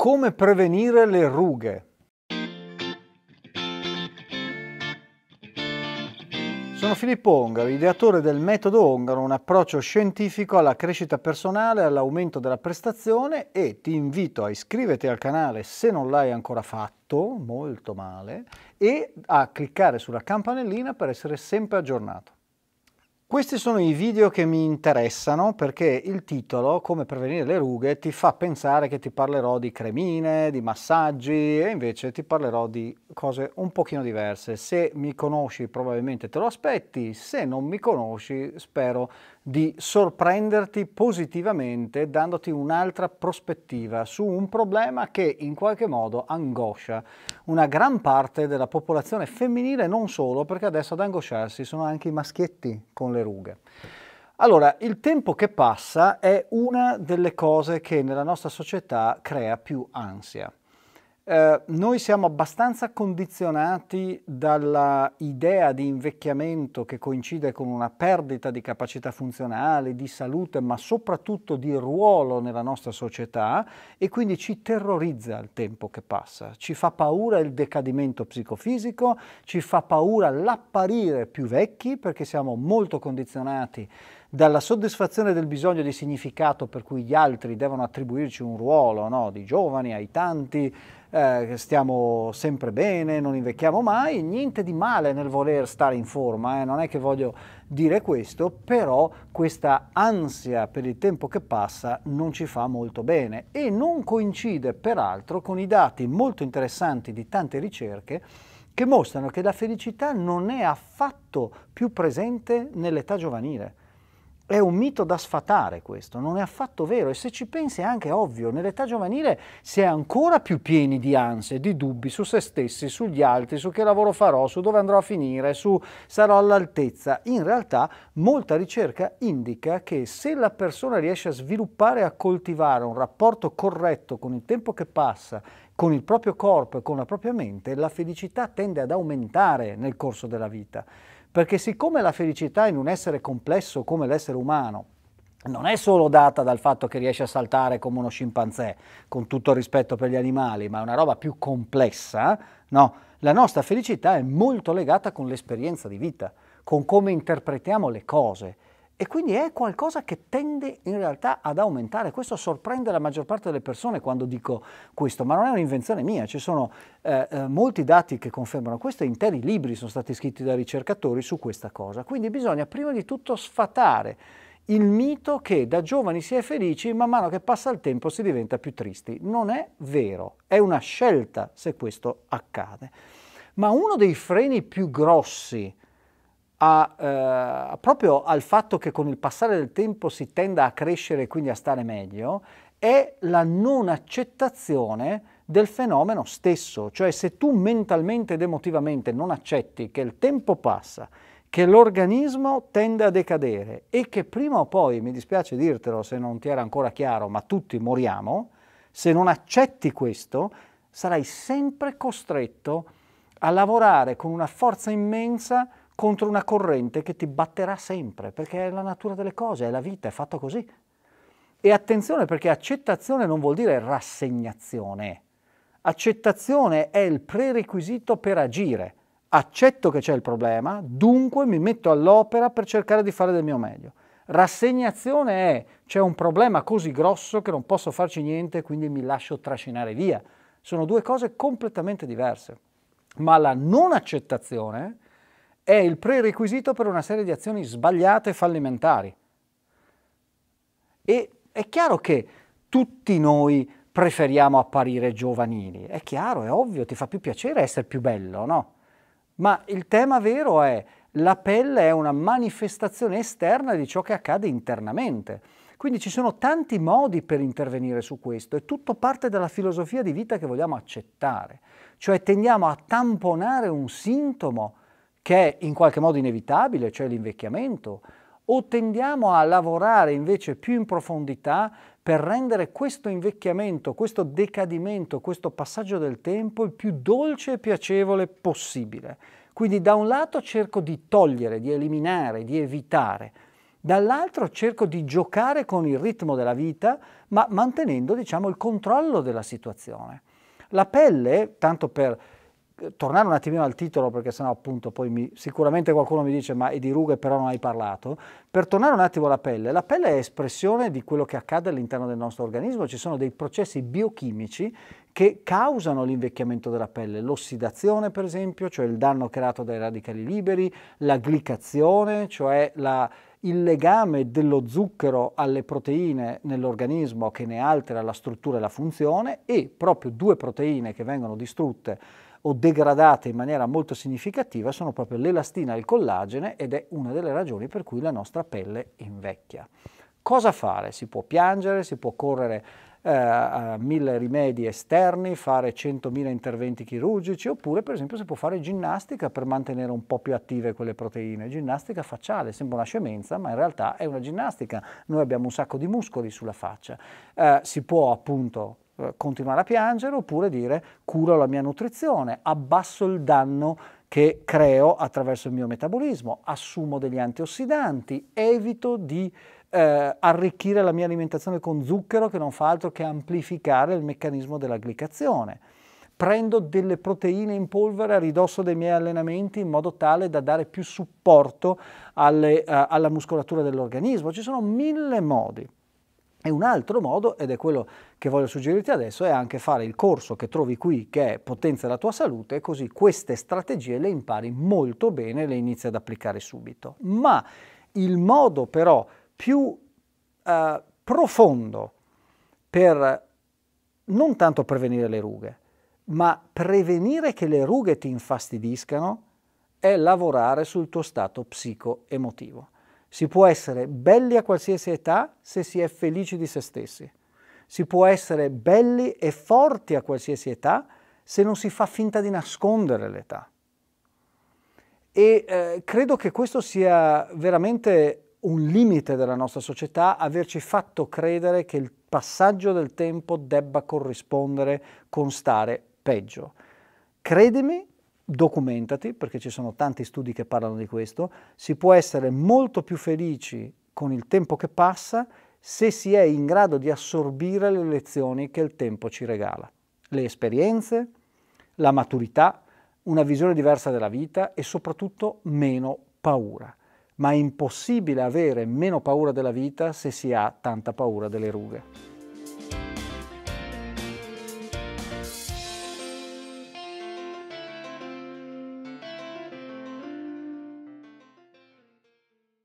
Come prevenire le rughe? Sono Filippo Ongaro, ideatore del metodo Ongaro, un approccio scientifico alla crescita personale, all'aumento della prestazione e ti invito a iscriverti al canale se non l'hai ancora fatto, molto male, e a cliccare sulla campanellina per essere sempre aggiornato. Questi sono i video che mi interessano perché il titolo, come prevenire le rughe, ti fa pensare che ti parlerò di cremine, di massaggi e invece ti parlerò di cose un pochino diverse. Se mi conosci probabilmente te lo aspetti, se non mi conosci spero di sorprenderti positivamente dandoti un'altra prospettiva su un problema che in qualche modo angoscia una gran parte della popolazione femminile, non solo perché adesso ad angosciarsi sono anche i maschietti con le rughe. Allora, il tempo che passa è una delle cose che nella nostra società crea più ansia. Eh, noi siamo abbastanza condizionati dalla idea di invecchiamento che coincide con una perdita di capacità funzionale, di salute, ma soprattutto di ruolo nella nostra società e quindi ci terrorizza il tempo che passa, ci fa paura il decadimento psicofisico, ci fa paura l'apparire più vecchi perché siamo molto condizionati dalla soddisfazione del bisogno di significato per cui gli altri devono attribuirci un ruolo, no? di giovani ai tanti, eh, stiamo sempre bene, non invecchiamo mai, niente di male nel voler stare in forma, eh? non è che voglio dire questo, però questa ansia per il tempo che passa non ci fa molto bene e non coincide peraltro con i dati molto interessanti di tante ricerche che mostrano che la felicità non è affatto più presente nell'età giovanile. È un mito da sfatare questo, non è affatto vero e se ci pensi è anche ovvio, nell'età giovanile si è ancora più pieni di ansie, di dubbi su se stessi, sugli altri, su che lavoro farò, su dove andrò a finire, su sarò all'altezza. In realtà molta ricerca indica che se la persona riesce a sviluppare e a coltivare un rapporto corretto con il tempo che passa, con il proprio corpo e con la propria mente, la felicità tende ad aumentare nel corso della vita. Perché siccome la felicità in un essere complesso come l'essere umano non è solo data dal fatto che riesce a saltare come uno scimpanzé, con tutto il rispetto per gli animali, ma è una roba più complessa, no? La nostra felicità è molto legata con l'esperienza di vita, con come interpretiamo le cose e quindi è qualcosa che tende in realtà ad aumentare. Questo sorprende la maggior parte delle persone quando dico questo, ma non è un'invenzione mia, ci sono eh, eh molti dati che confermano questo, interi libri sono stati scritti da ricercatori su questa cosa. Quindi bisogna prima di tutto sfatare il mito che da giovani si è felici e man mano che passa il tempo si diventa più tristi. Non è vero, è una scelta se questo accade. Ma uno dei freni più grossi a, eh, proprio al fatto che con il passare del tempo si tenda a crescere e quindi a stare meglio, è la non accettazione del fenomeno stesso, cioè se tu mentalmente ed emotivamente non accetti che il tempo passa, che l'organismo tende a decadere e che prima o poi, mi dispiace dirtelo se non ti era ancora chiaro, ma tutti moriamo, se non accetti questo sarai sempre costretto a lavorare con una forza immensa contro una corrente che ti batterà sempre, perché è la natura delle cose, è la vita, è fatto così. E attenzione perché accettazione non vuol dire rassegnazione. Accettazione è il prerequisito per agire. Accetto che c'è il problema, dunque mi metto all'opera per cercare di fare del mio meglio. Rassegnazione è c'è un problema così grosso che non posso farci niente, quindi mi lascio trascinare via. Sono due cose completamente diverse. Ma la non accettazione è il prerequisito per una serie di azioni sbagliate e fallimentari. E è chiaro che tutti noi preferiamo apparire giovanili, è chiaro, è ovvio, ti fa più piacere essere più bello, no? Ma il tema vero è la pelle è una manifestazione esterna di ciò che accade internamente. Quindi ci sono tanti modi per intervenire su questo, è tutto parte della filosofia di vita che vogliamo accettare, cioè tendiamo a tamponare un sintomo che è in qualche modo inevitabile, cioè l'invecchiamento, o tendiamo a lavorare invece più in profondità per rendere questo invecchiamento, questo decadimento, questo passaggio del tempo il più dolce e piacevole possibile. Quindi da un lato cerco di togliere, di eliminare, di evitare, dall'altro cerco di giocare con il ritmo della vita, ma mantenendo diciamo, il controllo della situazione. La pelle, tanto per tornare un attimino al titolo perché sennò appunto poi mi, sicuramente qualcuno mi dice ma è di rughe però non hai parlato, per tornare un attimo alla pelle, la pelle è espressione di quello che accade all'interno del nostro organismo, ci sono dei processi biochimici che causano l'invecchiamento della pelle, l'ossidazione per esempio, cioè il danno creato dai radicali liberi, la glicazione, cioè la, il legame dello zucchero alle proteine nell'organismo che ne altera la struttura e la funzione e proprio due proteine che vengono distrutte o degradate in maniera molto significativa sono proprio l'elastina e il collagene ed è una delle ragioni per cui la nostra pelle invecchia. Cosa fare? Si può piangere, si può correre eh, a mille rimedi esterni, fare 100.000 interventi chirurgici, oppure per esempio si può fare ginnastica per mantenere un po' più attive quelle proteine, ginnastica facciale, sembra una scemenza, ma in realtà è una ginnastica, noi abbiamo un sacco di muscoli sulla faccia, eh, si può appunto eh, continuare a piangere oppure dire curo la mia nutrizione, abbasso il danno che creo attraverso il mio metabolismo, assumo degli antiossidanti, evito di eh, arricchire la mia alimentazione con zucchero che non fa altro che amplificare il meccanismo della glicazione. Prendo delle proteine in polvere a ridosso dei miei allenamenti in modo tale da dare più supporto alle, eh, alla muscolatura dell'organismo. Ci sono mille modi. E un altro modo, ed è quello che voglio suggerirti adesso, è anche fare il corso che trovi qui, che è Potenza la tua salute, così queste strategie le impari molto bene e le inizi ad applicare subito. Ma il modo però più eh, profondo per non tanto prevenire le rughe, ma prevenire che le rughe ti infastidiscano è lavorare sul tuo stato psico-emotivo. Si può essere belli a qualsiasi età se si è felici di se stessi. Si può essere belli e forti a qualsiasi età se non si fa finta di nascondere l'età. E eh, credo che questo sia veramente un limite della nostra società averci fatto credere che il passaggio del tempo debba corrispondere con stare peggio. Credimi documentati, perché ci sono tanti studi che parlano di questo, si può essere molto più felici con il tempo che passa se si è in grado di assorbire le lezioni che il tempo ci regala, le esperienze, la maturità, una visione diversa della vita e soprattutto meno paura. Ma è impossibile avere meno paura della vita se si ha tanta paura delle rughe.